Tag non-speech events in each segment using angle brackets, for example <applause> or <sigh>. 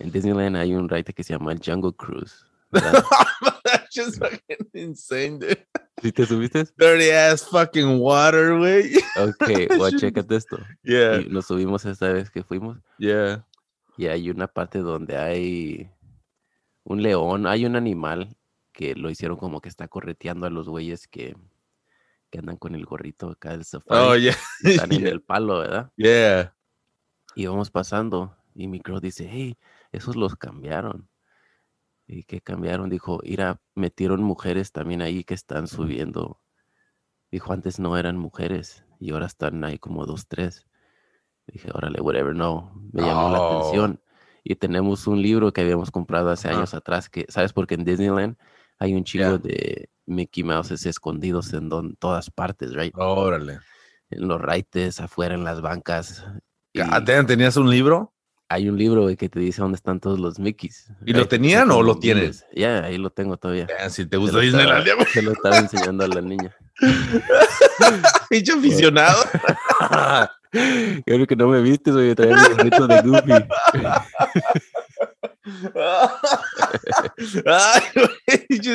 En Disneyland hay un ride que se llama el Jungle Cruise. <laughs> That's just insane, ¿Sí te subiste? Dirty ass fucking water, güey. Ok, <laughs> well, checate esto. Yeah. nos subimos esta vez que fuimos. Yeah. Y hay una parte donde hay un león, hay un animal que lo hicieron como que está correteando a los güeyes que, que andan con el gorrito acá del sofá. Oh, yeah. Están en <laughs> el palo, ¿verdad? Yeah. Y vamos pasando y Micro dice, hey, esos los cambiaron. ¿Y qué cambiaron? Dijo, mira, metieron mujeres también ahí que están subiendo. Dijo, antes no eran mujeres y ahora están ahí como dos, tres. Dije, órale, whatever, no. Me llamó la atención. Y tenemos un libro que habíamos comprado hace años atrás, que, ¿sabes? Porque en Disneyland hay un chico de Mickey Mouse escondidos en don, todas partes, right? Órale. En los raites, afuera, en las bancas. ¿Tenías un libro? hay un libro que te dice dónde están todos los Mickeys. ¿Y lo tenían o lo tienes? Ya, ahí lo tengo todavía. si te gusta Disney, Se lo estaba enseñando a la niña. <laughs> Pinche aficionado. <laughs> creo que no me viste, de traer un gorrito de Goofy. <laughs> Ay, güey,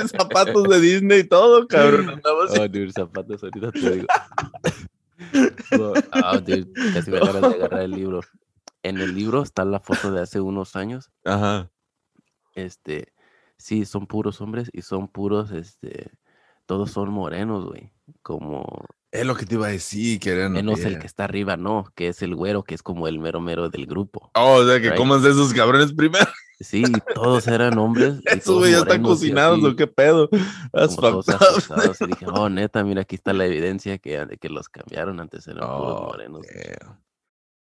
zapatos de Disney y todo, cabrón. Andamos oh, dude, zapatos, ahorita te digo. Oh, casi me acabas de agarrar el libro en el libro está la foto de hace unos años. Ajá. Este, sí, son puros hombres y son puros, este, todos son morenos, güey. Como. Es lo que te iba a decir, que Menos el que está arriba, no, que es el güero, que es como el mero mero del grupo. Oh, o sea, que comas de esos cabrones primero. Sí, todos eran hombres. <laughs> Eso, ya están cocinados, ¿o qué pedo? dije, oh, neta, mira, aquí está la evidencia que, que los cambiaron antes, eran oh, puros morenos.